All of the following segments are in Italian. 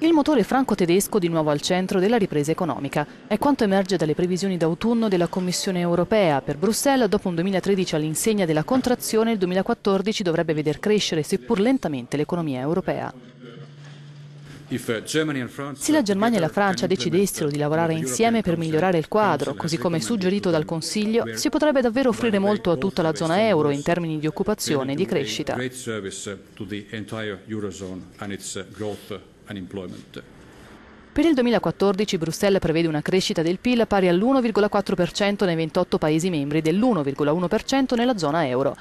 Il motore franco-tedesco di nuovo al centro della ripresa economica è quanto emerge dalle previsioni d'autunno della Commissione europea. Per Bruxelles, dopo un 2013 all'insegna della contrazione, il 2014 dovrebbe veder crescere, seppur lentamente, l'economia europea. Uh, Se la Germania e la Francia decidessero di lavorare insieme per migliorare il quadro, così come suggerito dal Consiglio, si potrebbe davvero offrire molto a tutta la zona euro in termini di occupazione e di crescita. Per il 2014 Bruxelles prevede una crescita del PIL pari all'1,4% nei 28 Paesi membri e dell'1,1% nella zona euro.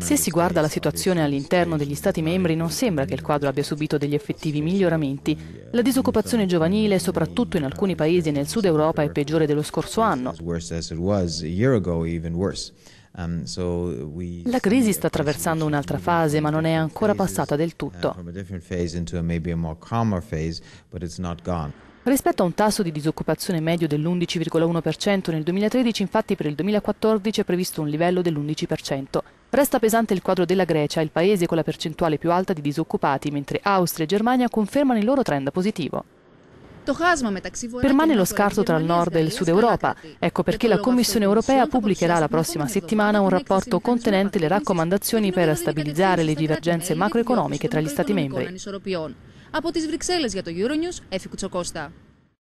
Se si guarda la situazione all'interno degli Stati membri non sembra che il quadro abbia subito degli effettivi miglioramenti. Uh, la disoccupazione giovanile, soprattutto in uh, alcuni paesi nel sud Europa, è peggiore dello scorso anno. Um, la crisi sta attraversando un'altra fase, ma non è ancora passata del uh, tutto. Rispetto a un tasso di disoccupazione medio dell'11,1% nel 2013, infatti per il 2014 è previsto un livello dell'11%. Resta pesante il quadro della Grecia, il paese con la percentuale più alta di disoccupati, mentre Austria e Germania confermano il loro trend positivo. Permane lo scarto tra il nord e il sud Europa. Ecco perché la Commissione europea pubblicherà la prossima settimana un rapporto contenente le raccomandazioni per stabilizzare le divergenze macroeconomiche tra gli Stati membri. Από τις Βρυξέλλες για το Euronews, Εφη Κουτσοκώστα.